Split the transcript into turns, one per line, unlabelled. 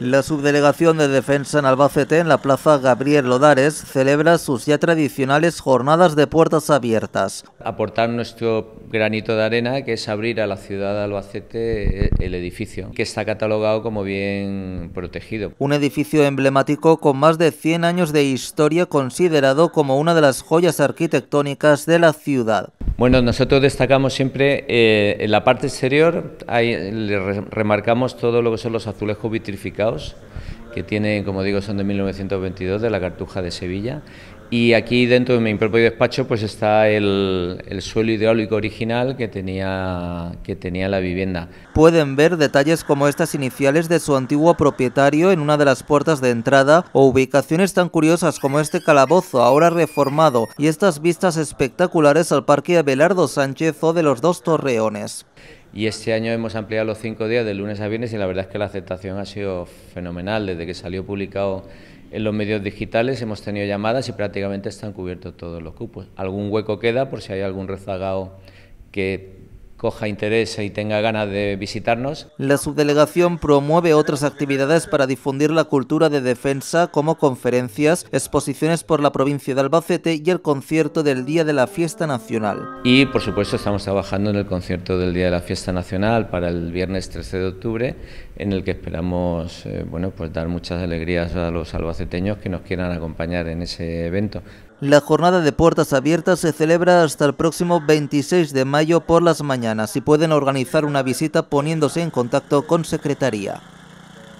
La subdelegación de defensa en Albacete, en la Plaza Gabriel Lodares, celebra sus ya tradicionales jornadas de puertas abiertas. Aportar nuestro
granito de arena, que es abrir a la ciudad de Albacete eh, el edificio, que está catalogado
como bien protegido. Un edificio emblemático con más de 100 años de historia, considerado como una de las joyas arquitectónicas de la ciudad.
Bueno, nosotros destacamos siempre eh, en la parte exterior, le remarcamos todo lo que son los azulejos vitrificados, que tienen, como digo, son de 1922, de la Cartuja de Sevilla, y aquí dentro de mi propio despacho pues está el, suelo hidráulico original que tenía,
que tenía la vivienda. Pueden ver detalles como estas iniciales de su antiguo propietario en una de las puertas de entrada o ubicaciones tan curiosas como este calabozo ahora reformado y estas vistas espectaculares al parque Abelardo Sánchez o de los dos torreones.
Y este año hemos ampliado los cinco días de lunes a viernes y la verdad es que la aceptación ha sido fenomenal desde que salió publicado en los medios digitales hemos tenido llamadas y prácticamente están cubiertos todos los cupos. Algún hueco queda por si hay algún rezagado que coja interés y tenga ganas de visitarnos.
La subdelegación promueve otras actividades para difundir la cultura de defensa como conferencias, exposiciones por la provincia de Albacete y el concierto del Día de la Fiesta Nacional.
Y por supuesto estamos trabajando en el concierto del Día de la Fiesta Nacional para el viernes 13 de octubre, en el que esperamos eh, bueno, pues dar muchas alegrías a los albaceteños que nos quieran acompañar en ese
evento. La jornada de puertas abiertas se celebra hasta el próximo 26 de mayo por las mañanas y pueden organizar una visita poniéndose en contacto con Secretaría.